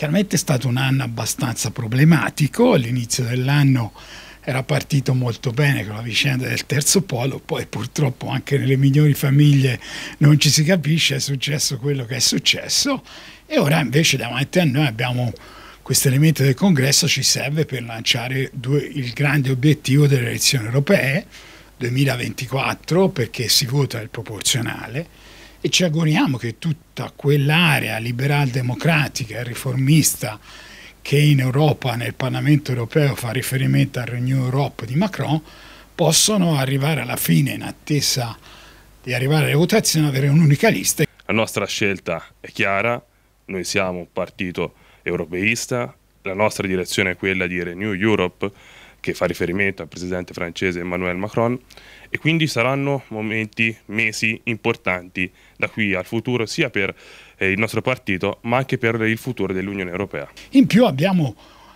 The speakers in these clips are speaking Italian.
Chiaramente è stato un anno abbastanza problematico, all'inizio dell'anno era partito molto bene con la vicenda del terzo polo, poi purtroppo anche nelle migliori famiglie non ci si capisce, è successo quello che è successo e ora invece davanti a noi abbiamo questo elemento del congresso ci serve per lanciare due, il grande obiettivo delle elezioni europee 2024 perché si vota il proporzionale e ci auguriamo che tutta quell'area liberal democratica e riformista che in Europa, nel Parlamento europeo, fa riferimento al Renew Europe di Macron, possono arrivare alla fine in attesa di arrivare alle votazioni avere un'unica lista. La nostra scelta è chiara, noi siamo un partito europeista, la nostra direzione è quella di Renew Europe, che fa riferimento al presidente francese Emmanuel Macron e quindi saranno momenti, mesi importanti da qui al futuro sia per eh, il nostro partito ma anche per il futuro dell'Unione Europea. In più abbiamo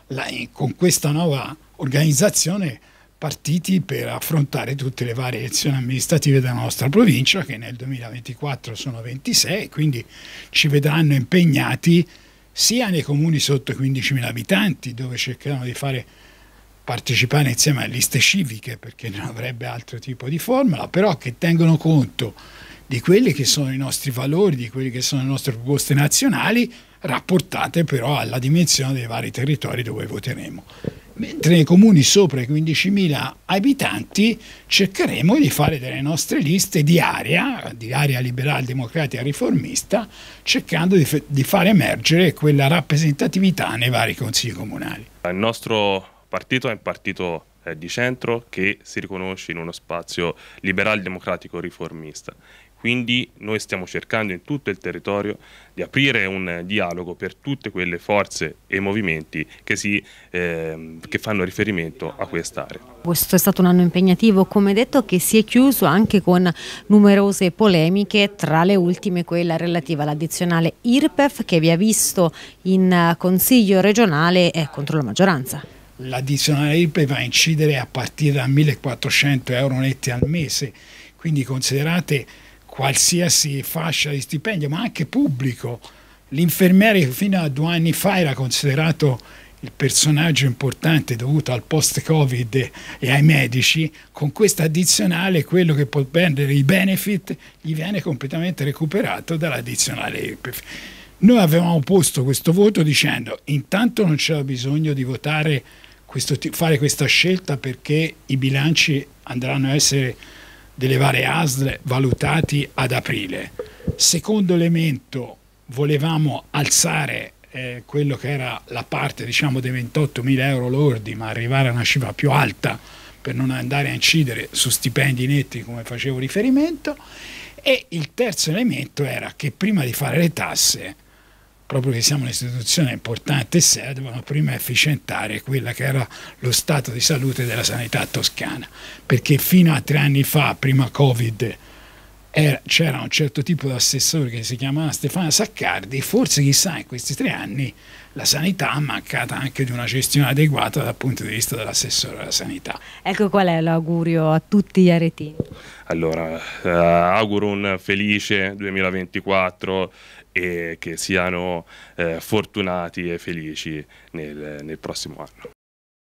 la, eh, con questa nuova organizzazione partiti per affrontare tutte le varie elezioni amministrative della nostra provincia che nel 2024 sono 26, quindi ci vedranno impegnati sia nei comuni sotto i 15.000 abitanti dove cercheranno di fare partecipare insieme a liste civiche perché non avrebbe altro tipo di formula, però che tengono conto di quelli che sono i nostri valori, di quelle che sono le nostre proposte nazionali, rapportate però alla dimensione dei vari territori dove voteremo. Mentre nei comuni sopra i 15.000 abitanti cercheremo di fare delle nostre liste di area, di area liberal democratica riformista, cercando di, di far emergere quella rappresentatività nei vari consigli comunali. Il nostro partito è un partito eh, di centro che si riconosce in uno spazio liberal democratico riformista. Quindi noi stiamo cercando in tutto il territorio di aprire un dialogo per tutte quelle forze e movimenti che, si, eh, che fanno riferimento a quest'area. Questo è stato un anno impegnativo, come detto, che si è chiuso anche con numerose polemiche, tra le ultime quella relativa all'addizionale IRPEF che vi ha visto in eh, Consiglio regionale eh, contro la maggioranza l'addizionale IRPE va a incidere a partire da 1400 euro netti al mese, quindi considerate qualsiasi fascia di stipendio, ma anche pubblico. L'infermiere che fino a due anni fa era considerato il personaggio importante dovuto al post-Covid e ai medici, con questa addizionale quello che può prendere i benefit gli viene completamente recuperato dall'addizionale IRPEF. Noi avevamo posto questo voto dicendo intanto non c'era bisogno di votare questo, fare questa scelta perché i bilanci andranno a essere delle varie ASL valutati ad aprile. Secondo elemento, volevamo alzare eh, quello che era la parte diciamo dei 28 mila euro lordi, ma arrivare a una cifra più alta per non andare a incidere su stipendi netti come facevo riferimento. E il terzo elemento era che prima di fare le tasse proprio che siamo un'istituzione importante e seria, dovevano prima efficientare quello che era lo stato di salute della sanità toscana, perché fino a tre anni fa, prima Covid, c'era un certo tipo di assessore che si chiamava Stefano Saccardi, forse chissà in questi tre anni la sanità ha mancato anche di una gestione adeguata dal punto di vista dell'assessore della sanità. Ecco qual è l'augurio a tutti gli aretini. Allora, eh, auguro un felice 2024 e che siano eh, fortunati e felici nel, nel prossimo anno.